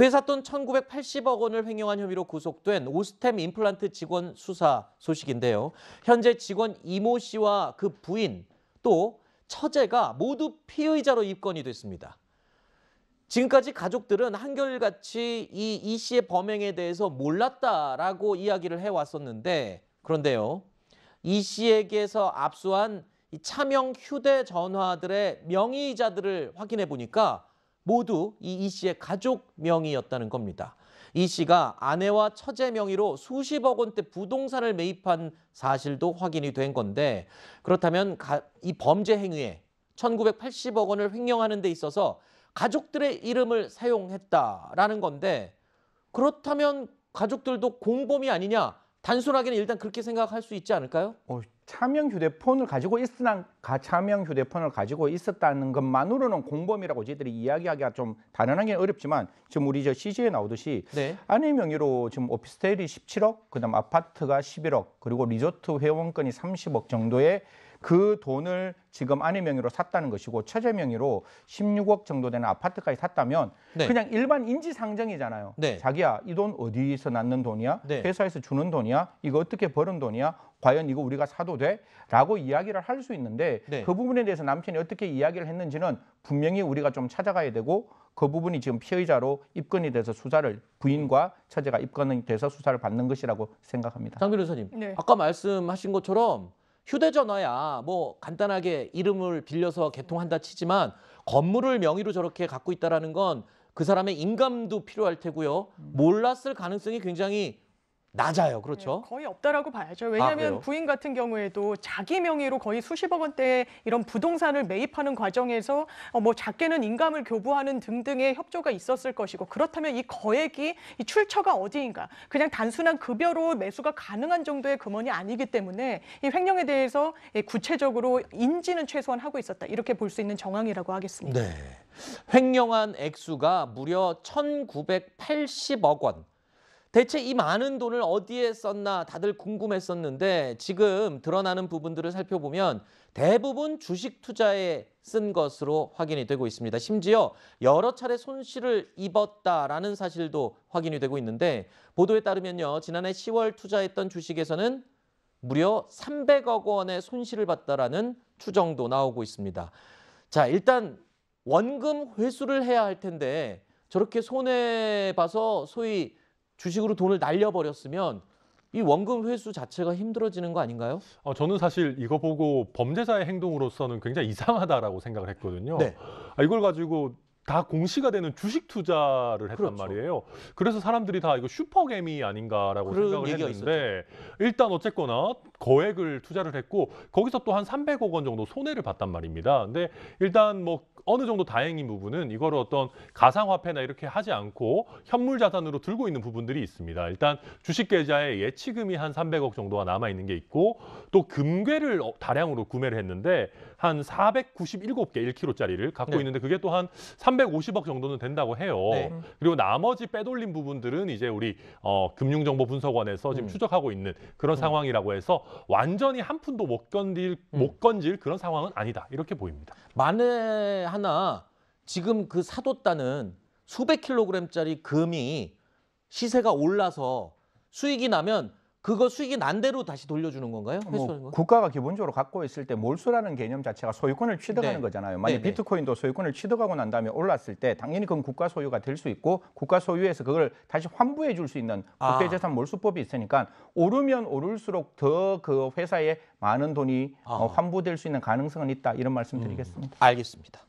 회사 돈 1980억 원을 횡령한 혐의로 구속된 오스템 임플란트 직원 수사 소식인데요. 현재 직원 이모 씨와 그 부인 또 처제가 모두 피의자로 입건이 됐습니다. 지금까지 가족들은 한결같이 이 이 씨의 범행에 대해서 몰랐다라고 이야기를 해왔었는데 그런데요. 이 씨에게서 압수한 이 차명 휴대전화들의 명의자들을 확인해 보니까 모두 이이 씨의 가족 명의였다는 겁니다. 이 씨가 아내와 처제 명의로 수십억 원대 부동산을 매입한 사실도 확인이 된 건데 그렇다면 이 범죄 행위에 1980억 원을 횡령하는 데 있어서 가족들의 이름을 사용했다라는 건데 그렇다면 가족들도 공범이 아니냐 단순하게는 일단 그렇게 생각할 수 있지 않을까요? 어, 차명 휴대폰을 가지고 있으나 가차명 휴대폰을 가지고 있었다는 것만으로는 공범이라고 저희들이 이야기하기가 좀 단언하기는 어렵지만 지금 우리 저 CJ에 나오듯이 네. 아내 명의로 지금 오피스텔이 17억, 그다음 아파트가 11억, 그리고 리조트 회원권이 30억 정도의 그 돈을 지금 아내 명의로 샀다는 것이고 처제 명의로 16억 정도 되는 아파트까지 샀다면 네. 그냥 일반 인지상정이잖아요. 네. 자기야 이 돈 어디서 낳는 돈이야? 네. 회사에서 주는 돈이야? 이거 어떻게 버는 돈이야? 과연 이거 우리가 사도 돼? 라고 이야기를 할 수 있는데 네. 그 부분에 대해서 남편이 어떻게 이야기를 했는지는 분명히 우리가 좀 찾아가야 되고 그 부분이 지금 피의자로 입건이 돼서 수사를 부인과 처제가 입건이 돼서 수사를 받는 것이라고 생각합니다. 장 변호사님, 네. 아까 말씀하신 것처럼 휴대전화야 뭐 간단하게 이름을 빌려서 개통한다 치지만 건물을 명의로 저렇게 갖고 있다라는 건 그 사람의 인감도 필요할 테고요. 음. 몰랐을 가능성이 굉장히 낮아요. 네, 그렇죠? 네, 거의 없다라고 봐야죠. 왜냐하면 아, 부인 같은 경우에도 자기 명의로 거의 수십억 원대의 이런 부동산을 매입하는 과정에서 어, 뭐 작게는 인감을 교부하는 등등의 협조가 있었을 것이고 그렇다면 이 거액이 이 출처가 어디인가 그냥 단순한 급여로 매수가 가능한 정도의 금원이 아니기 때문에 이 횡령에 대해서 예, 구체적으로 인지는 최소한 하고 있었다 이렇게 볼 수 있는 정황이라고 하겠습니다. 네. 횡령한 액수가 무려 1,980억 원. 대체 이 많은 돈을 어디에 썼나 다들 궁금했었는데 지금 드러나는 부분들을 살펴보면 대부분 주식 투자에 쓴 것으로 확인이 되고 있습니다. 심지어 여러 차례 손실을 입었다라는 사실도 확인이 되고 있는데 보도에 따르면요. 지난해 10월 투자했던 주식에서는 무려 300억 원의 손실을 봤다라는 추정도 나오고 있습니다. 자, 일단 원금 회수를 해야 할 텐데 저렇게 손해 봐서 소위 주식으로 돈을 날려버렸으면 이 원금 회수 자체가 힘들어지는 거 아닌가요? 어, 저는 사실 이거 보고 범죄자의 행동으로서는 굉장히 이상하다라고 생각을 했거든요. 네. 아, 이걸 가지고 다 공시가 되는 주식 투자를 했단 그렇죠. 말이에요. 그래서 사람들이 다 이거 슈퍼개미 아닌가라고 생각을 했는데 있었죠. 일단 어쨌거나 거액을 투자를 했고 거기서 또 한 300억 원 정도 손해를 봤단 말입니다. 근데 일단 뭐 어느 정도 다행인 부분은 이거를 어떤 가상화폐나 이렇게 하지 않고 현물 자산으로 들고 있는 부분들이 있습니다. 일단 주식 계좌에 예치금이 한 300억 정도가 남아 있는 게 있고 또 금괴를 어, 다량으로 구매를 했는데 한 497개 1kg짜리를 갖고 네. 있는데 그게 또 한 350억 정도는 된다고 해요. 네. 그리고 나머지 빼돌린 부분들은 이제 우리 어, 금융정보분석원에서 지금 음. 추적하고 있는 그런 음. 상황이라고 해서 완전히 한 푼도 못 건질 음. 못 건질 그런 상황은 아니다 이렇게 보입니다. 만에 하나 지금 그 사뒀다는 수백 킬로그램짜리 금이 시세가 올라서 수익이 나면 그거 수익이 난 대로 다시 돌려주는 건가요? 뭐 국가가 기본적으로 갖고 있을 때 몰수라는 개념 자체가 소유권을 취득하는 네. 거잖아요. 만약 네, 네 비트코인도 소유권을 취득하고 난 다음에 올랐을 때 당연히 그건 국가 소유가 될 수 있고 국가 소유에서 그걸 다시 환부해 줄 수 있는 국제재산 아. 몰수법이 있으니까 오르면 오를수록 더 그 회사에 많은 돈이 아. 어, 환부될 수 있는 가능성은 있다 이런 말씀드리겠습니다. 음. 알겠습니다.